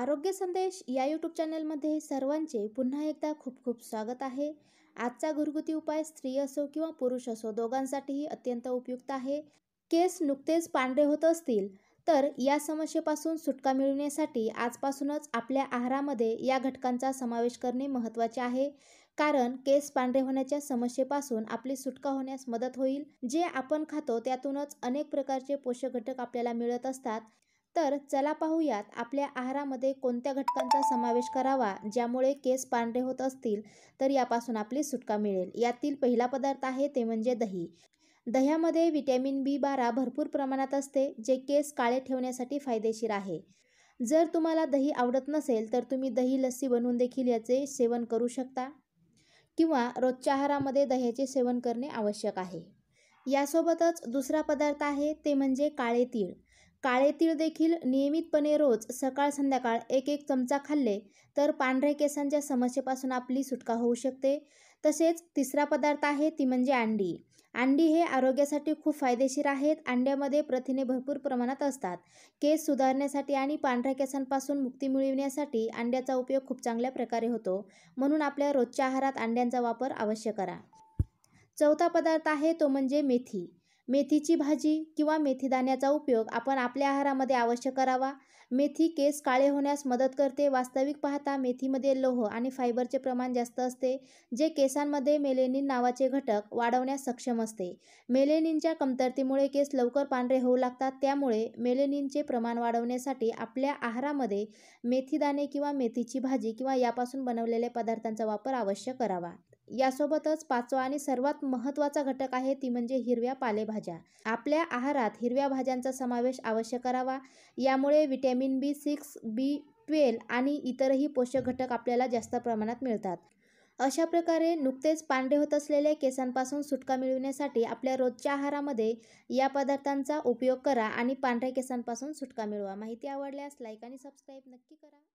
आरोग्य संदेश या यूट्यूब चॅनलमध्ये सर्वांचे पुन्हा एकदा खूप खूप स्वागत आहे आजचा घरगुती उपाय स्त्री असो किंवा पुरुष असो दोघांसाठीही अत्यंत उपयुक्त आहे केस नुकतेच पांढरे होत असतील तर या समस्येपासून सुटका मिळवण्यासाठी आजपासूनच आपल्या आहारामध्ये या घटकांचा समावेश करणे महत्त्वाचे आहे कारण केस पांढरे होण्याच्या समस्येपासून आपली सुटका होण्यास मदत होईल जे आपण खातो त्यातूनच अनेक प्रकारचे पोषक घटक आपल्याला मिळत असतात तर चला पाहूयात आपल्या आहारामध्ये कोणत्या घटकांचा समावेश करावा ज्यामुळे केस पांढरे होत असतील तर यापासून आपली सुटका मिळेल यातील पहिला पदार्थ आहे ते म्हणजे दही दह्यामध्ये व्हिटॅमिन बी बारा भरपूर प्रमाणात असते जे केस काळे ठेवण्यासाठी फायदेशीर आहे जर तुम्हाला दही आवडत नसेल तर तुम्ही दही लस्सी बनवून देखील याचे सेवन करू शकता किंवा रोजच्या आहारामध्ये दह्याचे सेवन करणे आवश्यक आहे यासोबतच दुसरा पदार्थ आहे ते म्हणजे काळे तीळ काळे तीळ देखील नियमितपणे रोज सकाळ संध्याकाळ एक एक चमचा खाल्ले तर पांढऱ्या केसांच्या समस्येपासून आपली सुटका होऊ शकते तसेच तिसरा पदार्थ आहे ती म्हणजे अंडी अंडी हे आरोग्यासाठी खूप फायदेशीर आहेत अंड्यामध्ये प्रथिने भरपूर प्रमाणात असतात केस सुधारण्यासाठी आणि पांढऱ्या केसांपासून मुक्ती मिळविण्यासाठी अंड्याचा उपयोग खूप चांगल्या प्रकारे होतो म्हणून आपल्या रोजच्या आहारात अंड्यांचा वापर अवश्य करा चौथा पदार्थ आहे तो म्हणजे मेथी मेथीची भाजी किंवा मेथीदाण्याचा उपयोग आपण आपल्या आहारामध्ये अवश्य करावा मेथी केस काळे होण्यास मदत करते वास्तविक पाहता मेथीमध्ये लोह आणि फायबरचे प्रमाण जास्त असते जे केसांमध्ये मेलेनिन नावाचे घटक वाढवण्यास सक्षम असते मेलेनिनच्या कमतरतेमुळे केस लवकर पांढरे होऊ लागतात त्यामुळे मेलेनिनचे प्रमाण वाढवण्यासाठी आपल्या आहारामध्ये मेथीदाणे किंवा मेथीची भाजी किंवा यापासून बनवलेल्या पदार्थांचा वापर अवश्य करावा यासोबतच पाचवा आणि सर्वात महत्त्वाचा घटक आहे ती म्हणजे हिरव्या पालेभाज्या आपल्या आहारात हिरव्या भाज्यांचा समावेश अवश्य करावा यामुळे vitamin B six B twelve आणि इतरही पोषक घटक आपल्याला जास्त प्रमाणात मिळतात अशा प्रकारे नुकतेच पांढरे होत असलेल्या केसांपासून सुटका मिळविण्यासाठी आपल्या रोजच्या आहारामध्ये या पदार्थांचा उपयोग करा आणि पांढऱ्या केसांपासून सुटका मिळवा माहिती आवडल्यास लाईक आणि सबस्क्राईब नक्की करा